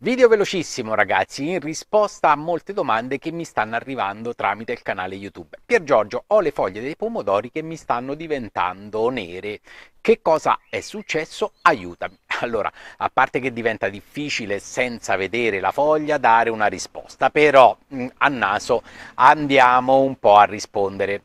Video velocissimo ragazzi, in risposta a molte domande che mi stanno arrivando tramite il canale YouTube. Pier Giorgio, ho le foglie dei pomodori che mi stanno diventando nere. Che cosa è successo? Aiutami. Allora, a parte che diventa difficile senza vedere la foglia dare una risposta, però mm, a naso andiamo un po' a rispondere.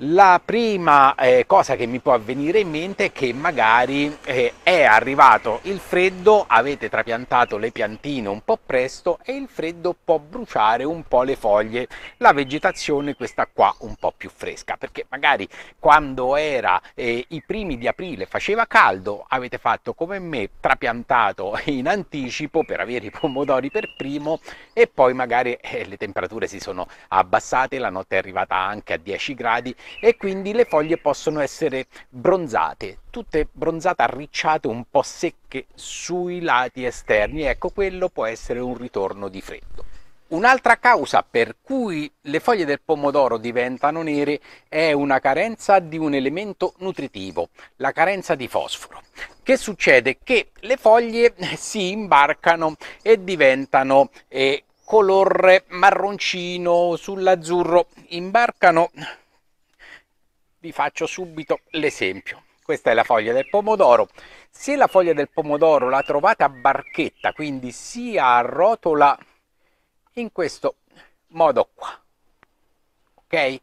La prima eh, cosa che mi può avvenire in mente è che magari eh, è arrivato il freddo, avete trapiantato le piantine un po' presto e il freddo può bruciare un po' le foglie, la vegetazione questa qua un po' più fresca, perché magari quando era eh, i primi di aprile faceva caldo, avete fatto come me, trapiantato in anticipo per avere i pomodori per primo e poi magari eh, le temperature si sono abbassate, la notte è arrivata anche a 10 gradi e quindi le foglie possono essere bronzate, tutte bronzate, arricciate, un po' secche sui lati esterni. Ecco, quello può essere un ritorno di freddo. Un'altra causa per cui le foglie del pomodoro diventano nere è una carenza di un elemento nutritivo, la carenza di fosforo. Che succede? Che le foglie si imbarcano e diventano eh, color marroncino sull'azzurro, imbarcano vi faccio subito l'esempio. Questa è la foglia del pomodoro. Se la foglia del pomodoro la trovate a barchetta, quindi si arrotola in questo modo qua, ok?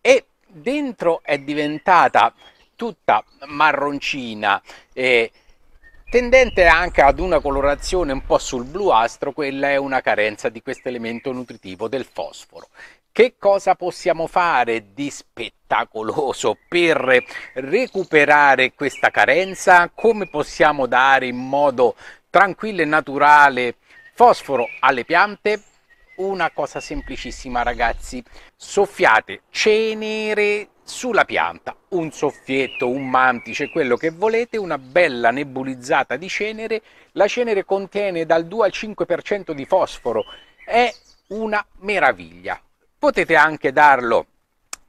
E dentro è diventata tutta marroncina e eh, Tendente anche ad una colorazione un po' sul bluastro, quella è una carenza di questo elemento nutritivo del fosforo. Che cosa possiamo fare di spettacoloso per recuperare questa carenza? Come possiamo dare in modo tranquillo e naturale fosforo alle piante? Una cosa semplicissima ragazzi, soffiate cenere sulla pianta un soffietto, un mantice, quello che volete, una bella nebulizzata di cenere. La cenere contiene dal 2 al 5% di fosforo, è una meraviglia. Potete anche darlo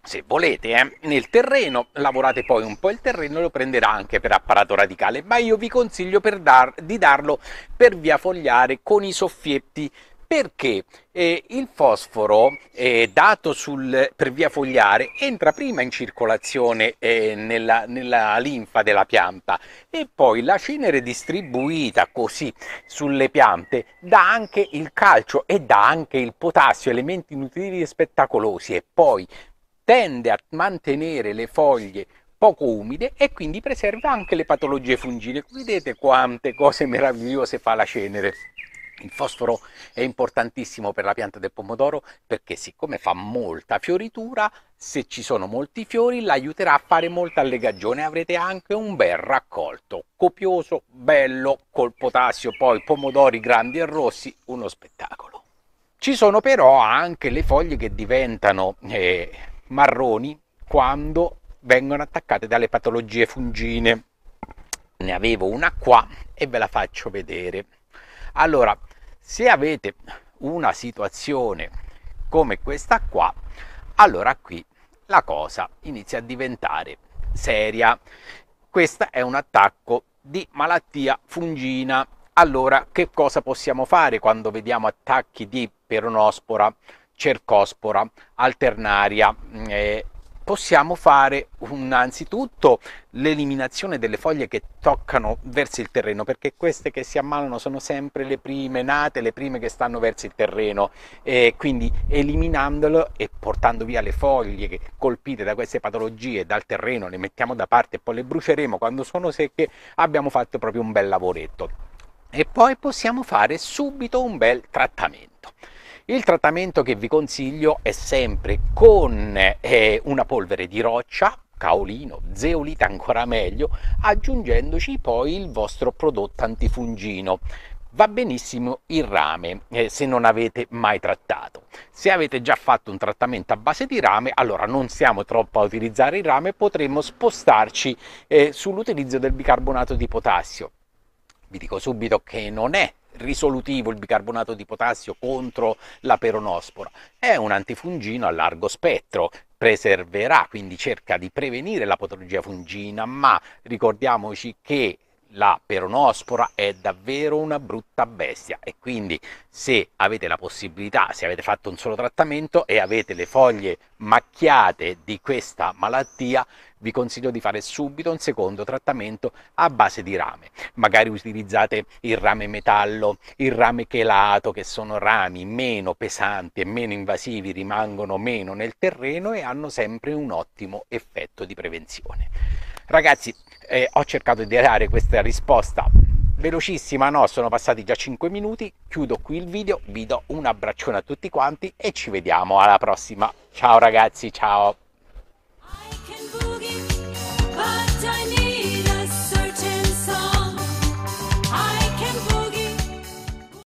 se volete, eh, nel terreno, lavorate poi un po' il terreno, lo prenderà anche per apparato radicale, ma io vi consiglio dar, di darlo per via fogliare con i soffietti perché eh, il fosforo eh, dato sul, per via fogliare entra prima in circolazione eh, nella, nella, linfa della pianta e poi la cenere distribuita così sulle piante dà anche il calcio e dà anche il potassio, elementi nutritivi spettacolosi e poi tende a mantenere le foglie poco umide e quindi preserva anche le patologie fungine. Vedete quante cose meravigliose fa la cenere. Il fosforo è importantissimo per la pianta del pomodoro perché siccome fa molta fioritura, se ci sono molti fiori l'aiuterà a fare molta legagione. avrete anche un bel raccolto, copioso, bello, col potassio, poi pomodori grandi e rossi, uno spettacolo. Ci sono però anche le foglie che diventano eh, marroni quando vengono attaccate dalle patologie fungine. Ne avevo una qua e ve la faccio vedere allora se avete una situazione come questa qua allora qui la cosa inizia a diventare seria questo è un attacco di malattia fungina allora che cosa possiamo fare quando vediamo attacchi di peronospora cercospora alternaria mm, eh, possiamo fare innanzitutto l'eliminazione delle foglie che toccano verso il terreno perché queste che si ammalano sono sempre le prime nate, le prime che stanno verso il terreno e quindi eliminandolo e portando via le foglie colpite da queste patologie dal terreno le mettiamo da parte e poi le bruceremo quando sono secche abbiamo fatto proprio un bel lavoretto e poi possiamo fare subito un bel trattamento il trattamento che vi consiglio è sempre con eh, una polvere di roccia, caolino, zeolita ancora meglio, aggiungendoci poi il vostro prodotto antifungino. Va benissimo il rame eh, se non avete mai trattato. Se avete già fatto un trattamento a base di rame, allora non siamo troppo a utilizzare il rame, potremmo spostarci eh, sull'utilizzo del bicarbonato di potassio. Vi dico subito che non è risolutivo il bicarbonato di potassio contro la peronospora. È un antifungino a largo spettro, preserverà, quindi cerca di prevenire la patologia fungina, ma ricordiamoci che la peronospora è davvero una brutta bestia e quindi se avete la possibilità, se avete fatto un solo trattamento e avete le foglie macchiate di questa malattia, vi consiglio di fare subito un secondo trattamento a base di rame. Magari utilizzate il rame metallo, il rame chelato, che sono rami meno pesanti e meno invasivi, rimangono meno nel terreno e hanno sempre un ottimo effetto di prevenzione. Ragazzi, eh, ho cercato di dare questa risposta velocissima no sono passati già 5 minuti chiudo qui il video vi do un abbraccione a tutti quanti e ci vediamo alla prossima ciao ragazzi ciao